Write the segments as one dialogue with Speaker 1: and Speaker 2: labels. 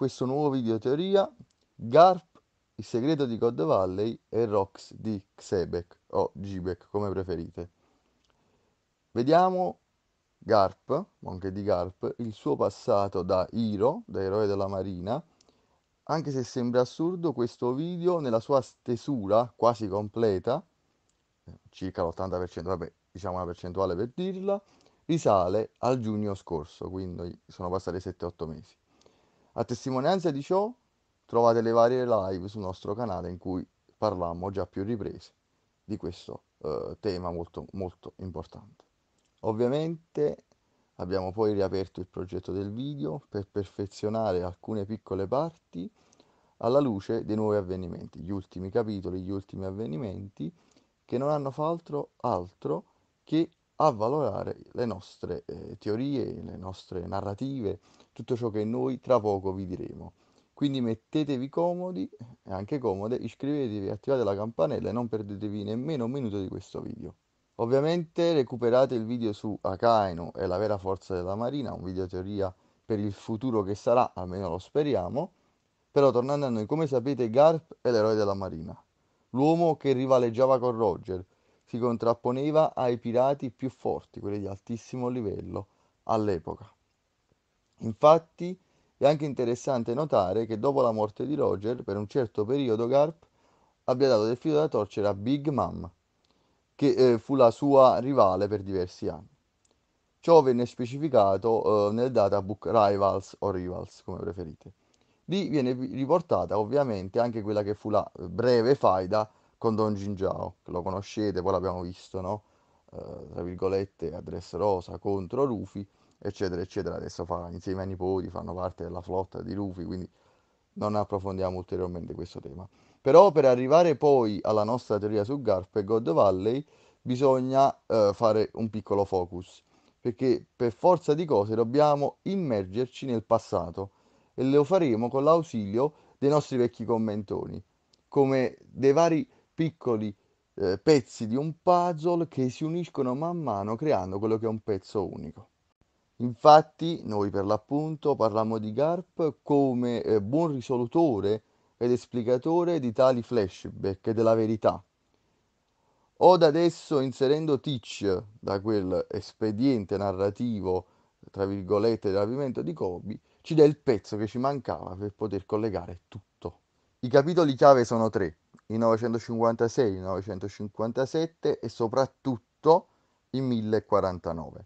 Speaker 1: questo nuovo video teoria Garp, il segreto di God Valley e Rox di Xebek o Gibek come preferite. Vediamo Garp, anche di Garp, il suo passato da Hiro, da eroe della marina. Anche se sembra assurdo, questo video nella sua stesura quasi completa, circa l'80%, vabbè, diciamo una percentuale per dirla, risale al giugno scorso, quindi sono passati 7-8 mesi. A testimonianza di ciò trovate le varie live sul nostro canale in cui parlammo già più riprese di questo eh, tema molto, molto importante. Ovviamente abbiamo poi riaperto il progetto del video per perfezionare alcune piccole parti alla luce dei nuovi avvenimenti, gli ultimi capitoli, gli ultimi avvenimenti che non hanno fatto altro, altro che a valorare le nostre eh, teorie, le nostre narrative, tutto ciò che noi tra poco vi diremo. Quindi mettetevi comodi e anche comode, iscrivetevi, attivate la campanella e non perdetevi nemmeno un minuto di questo video. Ovviamente recuperate il video su Akainu e la vera forza della marina, un video teoria per il futuro che sarà, almeno lo speriamo. Però tornando a noi, come sapete Garp è l'eroe della marina, l'uomo che rivaleggiava con Roger, si contrapponeva ai pirati più forti, quelli di altissimo livello all'epoca. Infatti è anche interessante notare che dopo la morte di Roger, per un certo periodo Garp abbia dato del filo da torcere a Big Mom, che eh, fu la sua rivale per diversi anni. Ciò venne specificato eh, nel databook Rivals o Rivals, come preferite. Lì viene riportata ovviamente anche quella che fu la breve faida con Don Gingiao, che lo conoscete, poi l'abbiamo visto, no? Eh, tra virgolette, a rosa contro Rufy, eccetera, eccetera. Adesso fa, insieme ai nipoti fanno parte della flotta di Rufy, quindi non approfondiamo ulteriormente questo tema. Però per arrivare poi alla nostra teoria su Garp e God Valley bisogna eh, fare un piccolo focus, perché per forza di cose dobbiamo immergerci nel passato e lo faremo con l'ausilio dei nostri vecchi commentoni, come dei vari piccoli eh, pezzi di un puzzle che si uniscono man mano creando quello che è un pezzo unico. Infatti noi per l'appunto parliamo di GARP come eh, buon risolutore ed esplicatore di tali flashback della verità. Od adesso inserendo Teach da quel espediente narrativo, tra virgolette, del rapimento di Kobe, ci dà il pezzo che ci mancava per poter collegare tutto. I capitoli chiave sono tre. 956, 957 e soprattutto i 1049.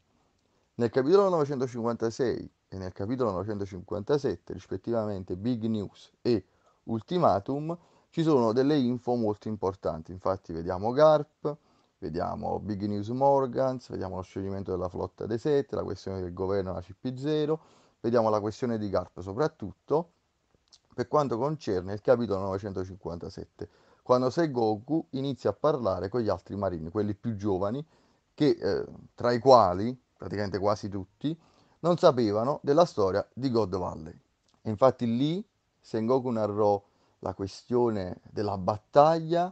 Speaker 1: Nel capitolo 956 e nel capitolo 957, rispettivamente Big News e Ultimatum, ci sono delle info molto importanti. Infatti vediamo Garp, vediamo Big News Morgans, vediamo lo scioglimento della flotta dei 7, la questione del governo alla CP0, vediamo la questione di Garp soprattutto per quanto concerne il capitolo 957 quando Sengoku inizia a parlare con gli altri marini, quelli più giovani, che, eh, tra i quali, praticamente quasi tutti, non sapevano della storia di God Valley. E infatti lì Sengoku narrò la questione della battaglia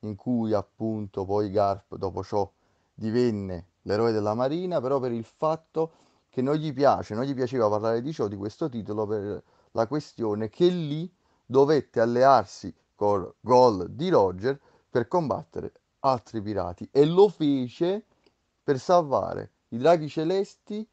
Speaker 1: in cui appunto poi Garp dopo ciò divenne l'eroe della marina, però per il fatto che non gli piace, non gli piaceva parlare di ciò, di questo titolo, per la questione che lì dovette allearsi col gol di Roger per combattere altri pirati e lo fece per salvare i draghi celesti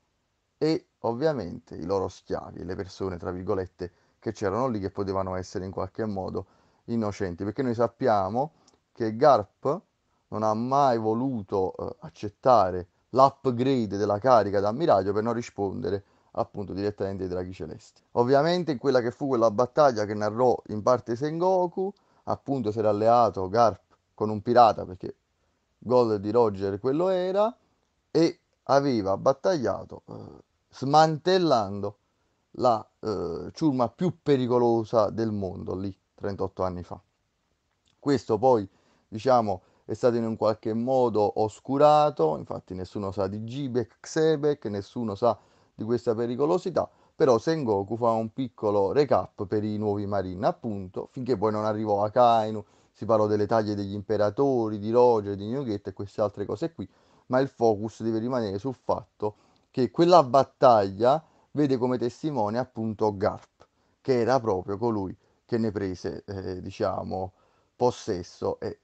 Speaker 1: e ovviamente i loro schiavi, le persone tra virgolette che c'erano lì che potevano essere in qualche modo innocenti, perché noi sappiamo che Garp non ha mai voluto eh, accettare l'upgrade della carica d'ammiraglio per non rispondere appunto direttamente ai draghi celesti. Ovviamente in quella che fu quella battaglia che narrò in parte Sengoku, appunto si era alleato Garp con un pirata perché gol di Roger quello era e aveva battagliato eh, smantellando la eh, ciurma più pericolosa del mondo lì 38 anni fa. Questo poi diciamo è stato in un qualche modo oscurato, infatti nessuno sa di Gibek, Xebek, nessuno sa di questa pericolosità, però Sengoku fa un piccolo recap per i nuovi Marine, appunto, finché poi non arrivò Akainu, si parlò delle taglie degli imperatori, di Roger, di Nugget e queste altre cose qui, ma il focus deve rimanere sul fatto che quella battaglia vede come testimone appunto Garp, che era proprio colui che ne prese, eh, diciamo, possesso e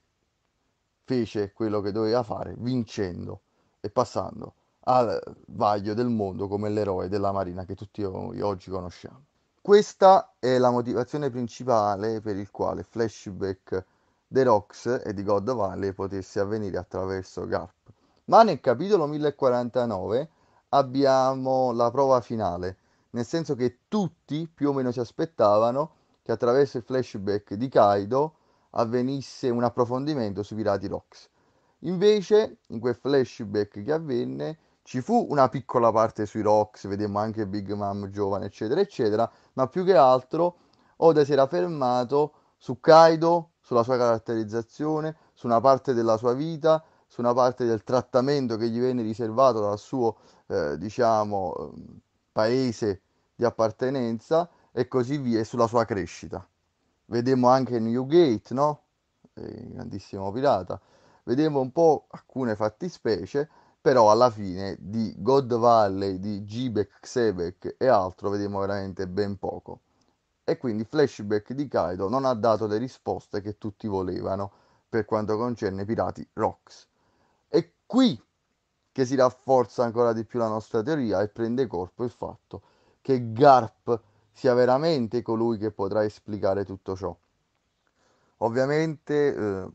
Speaker 1: fece quello che doveva fare vincendo e passando al vaglio del mondo come l'eroe della Marina che tutti oggi conosciamo. Questa è la motivazione principale per il quale Flashback, The Rocks e di God Valley potesse avvenire attraverso Garp. Ma nel capitolo 1049 abbiamo la prova finale, nel senso che tutti più o meno si aspettavano che attraverso il flashback di Kaido avvenisse un approfondimento sui pirati Rocks. Invece, in quel flashback che avvenne, ci fu una piccola parte sui Rocks, vedemmo anche Big Mom giovane, eccetera, eccetera, ma più che altro Oda si era fermato su Kaido, sulla sua caratterizzazione, su una parte della sua vita, su una parte del trattamento che gli venne riservato dal suo, eh, diciamo, ehm, paese di appartenenza e così via, e sulla sua crescita. Vedemmo anche Newgate, no? Eh, il grandissimo pirata. Vedemmo un po' alcune fattispecie, però alla fine di God Valley, di Gibek, Xebek e altro vediamo veramente ben poco. E quindi Flashback di Kaido non ha dato le risposte che tutti volevano per quanto concerne i pirati Rox. È qui che si rafforza ancora di più la nostra teoria e prende corpo il fatto che Garp sia veramente colui che potrà esplicare tutto ciò. Ovviamente eh,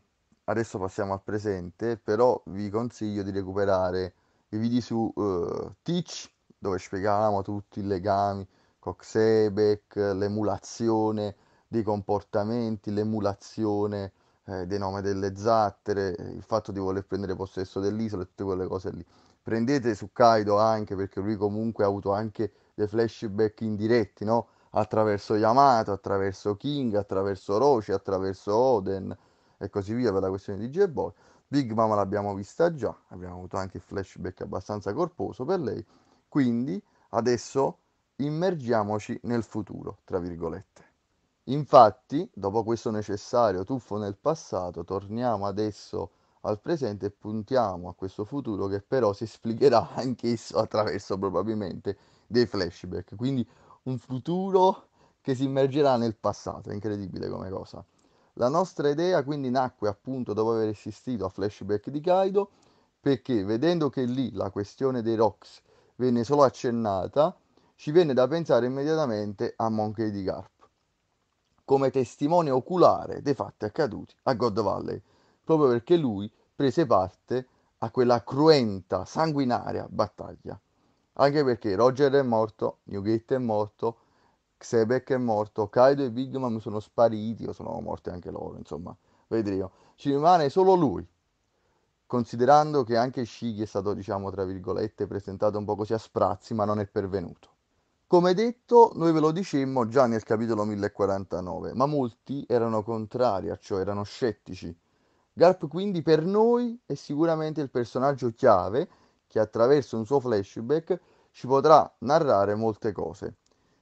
Speaker 1: adesso passiamo al presente, però vi consiglio di recuperare i video su uh, Teach, dove spiegavamo tutti i legami, Coxebec, l'emulazione dei comportamenti, l'emulazione eh, dei nomi delle zattere, il fatto di voler prendere possesso dell'isola e tutte quelle cose lì. Prendete su Kaido anche perché lui comunque ha avuto anche dei flashback indiretti, no? Attraverso Yamato, attraverso King, attraverso Roshi, attraverso Oden, e così via per la questione di j ball Big Mama l'abbiamo vista già, abbiamo avuto anche il flashback abbastanza corposo per lei, quindi adesso immergiamoci nel futuro, tra virgolette. Infatti, dopo questo necessario tuffo nel passato, torniamo adesso al presente e puntiamo a questo futuro che però si esplicherà anch'esso attraverso probabilmente dei flashback. Quindi un futuro che si immergerà nel passato, è incredibile come cosa. La nostra idea quindi nacque appunto dopo aver assistito a flashback di Kaido perché vedendo che lì la questione dei rocks venne solo accennata, ci venne da pensare immediatamente a Monkey di Garp come testimone oculare dei fatti accaduti a God Valley, proprio perché lui prese parte a quella cruenta, sanguinaria battaglia. Anche perché Roger è morto, Newgate è morto, Xebek è morto, Kaido e Big Mom sono spariti o sono morti anche loro, insomma, vedremo. Ci rimane solo lui, considerando che anche Shigi è stato, diciamo, tra virgolette, presentato un po' così a sprazzi, ma non è pervenuto. Come detto, noi ve lo dicemmo già nel capitolo 1049, ma molti erano contrari a ciò, erano scettici. Garp quindi per noi è sicuramente il personaggio chiave che attraverso un suo flashback ci potrà narrare molte cose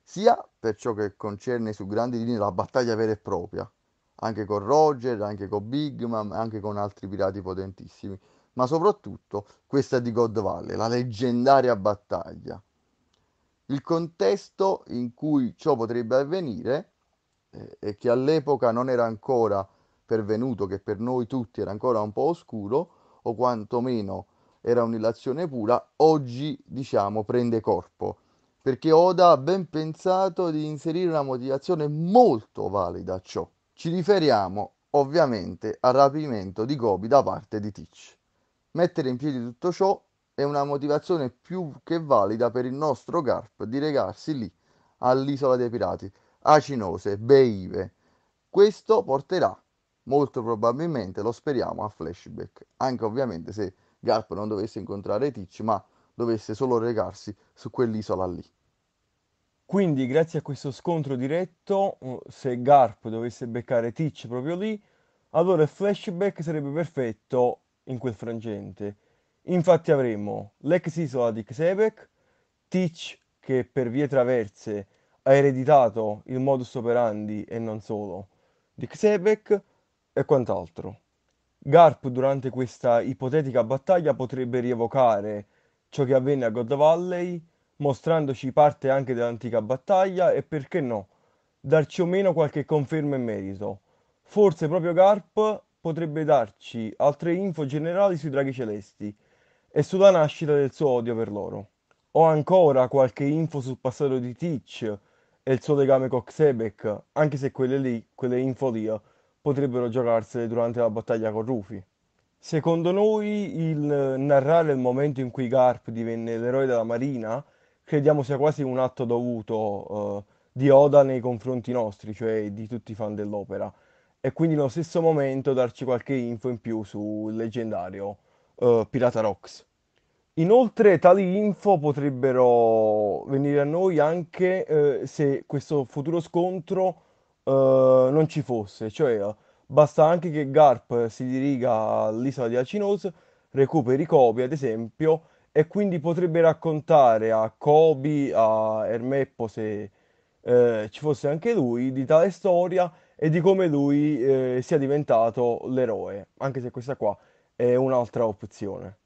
Speaker 1: sia per ciò che concerne su grandi linee la battaglia vera e propria, anche con Roger, anche con Big Mom, anche con altri pirati potentissimi, ma soprattutto questa di God Valley, la leggendaria battaglia. Il contesto in cui ciò potrebbe avvenire e eh, che all'epoca non era ancora pervenuto, che per noi tutti era ancora un po' oscuro, o quantomeno era un'illazione pura, oggi diciamo prende corpo perché Oda ha ben pensato di inserire una motivazione molto valida a ciò. Ci riferiamo ovviamente al rapimento di Gobi da parte di Teach. Mettere in piedi tutto ciò è una motivazione più che valida per il nostro Garp di recarsi lì all'isola dei pirati, Acinose, Beive. Questo porterà molto probabilmente, lo speriamo, a flashback, anche ovviamente se Garp non dovesse incontrare Teach, ma dovesse solo recarsi su quell'isola lì.
Speaker 2: Quindi grazie a questo scontro diretto, uh, se Garp dovesse beccare Teach proprio lì, allora il flashback sarebbe perfetto in quel frangente. Infatti avremmo l'ex isola di Xebek, Teach che per vie traverse ha ereditato il modus operandi e non solo di Xebek e quant'altro. Garp durante questa ipotetica battaglia potrebbe rievocare ciò che avvenne a God Valley, mostrandoci parte anche dell'antica battaglia e perché no, darci o meno qualche conferma in merito. Forse proprio Garp potrebbe darci altre info generali sui draghi celesti e sulla nascita del suo odio per loro. O ancora qualche info sul passato di Teach e il suo legame con Xebek, anche se quelle lì, quelle info lì, potrebbero giocarsele durante la battaglia con Rufy. Secondo noi il narrare il momento in cui Garp divenne l'eroe della Marina crediamo sia quasi un atto dovuto eh, di Oda nei confronti nostri, cioè di tutti i fan dell'opera, e quindi nello stesso momento darci qualche info in più sul leggendario eh, Pirata Rocks. Inoltre tali info potrebbero venire a noi anche eh, se questo futuro scontro eh, non ci fosse, cioè Basta anche che Garp si diriga all'isola di Acinos, recuperi Kobe, ad esempio, e quindi potrebbe raccontare a Kobe, a Ermeppo, se eh, ci fosse anche lui, di tale storia e di come lui eh, sia diventato l'eroe, anche se questa qua è un'altra opzione.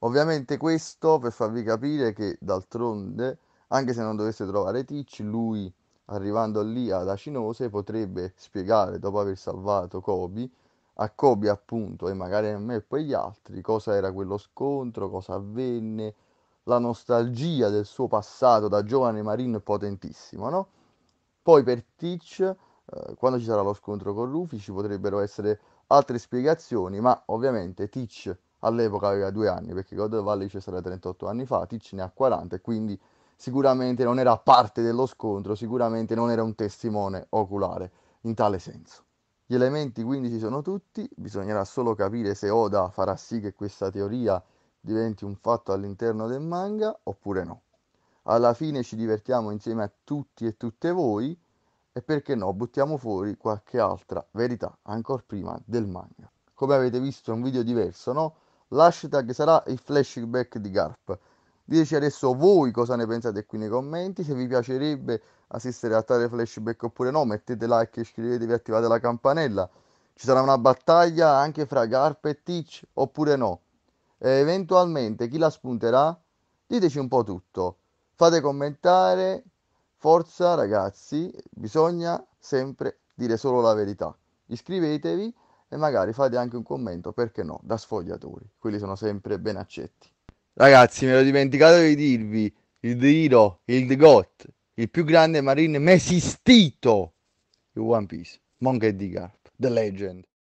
Speaker 2: Ovviamente questo per farvi capire che d'altronde,
Speaker 1: anche se non dovesse trovare Teach, lui arrivando lì ad Acinose, potrebbe spiegare, dopo aver salvato Kobe, a Kobe appunto e magari a me e poi agli altri, cosa era quello scontro, cosa avvenne, la nostalgia del suo passato da giovane marino potentissimo, no? Poi per Teach, eh, quando ci sarà lo scontro con Rufy, ci potrebbero essere altre spiegazioni, ma ovviamente Teach all'epoca aveva due anni, perché God Valley c'è stato 38 anni fa, Teach ne ha 40, quindi sicuramente non era parte dello scontro, sicuramente non era un testimone oculare in tale senso. Gli elementi quindi ci sono tutti, bisognerà solo capire se Oda farà sì che questa teoria diventi un fatto all'interno del manga oppure no. Alla fine ci divertiamo insieme a tutti e tutte voi e perché no buttiamo fuori qualche altra verità ancora prima del manga. Come avete visto è un video diverso, no? L'hashtag sarà il flashback di Garp Diteci adesso voi cosa ne pensate qui nei commenti, se vi piacerebbe assistere a tale flashback oppure no, mettete like, iscrivetevi, attivate la campanella. Ci sarà una battaglia anche fra Garp e Teach oppure no. E eventualmente chi la spunterà? Diteci un po' tutto. Fate commentare. Forza ragazzi, bisogna sempre dire solo la verità. Iscrivetevi e magari fate anche un commento, perché no, da sfogliatori. Quelli sono sempre ben accetti. Ragazzi, me l'ho dimenticato di dirvi, il Diro, il The Got, il più grande marine mai esistito di One Piece, Monkey D. Digard, The Legend.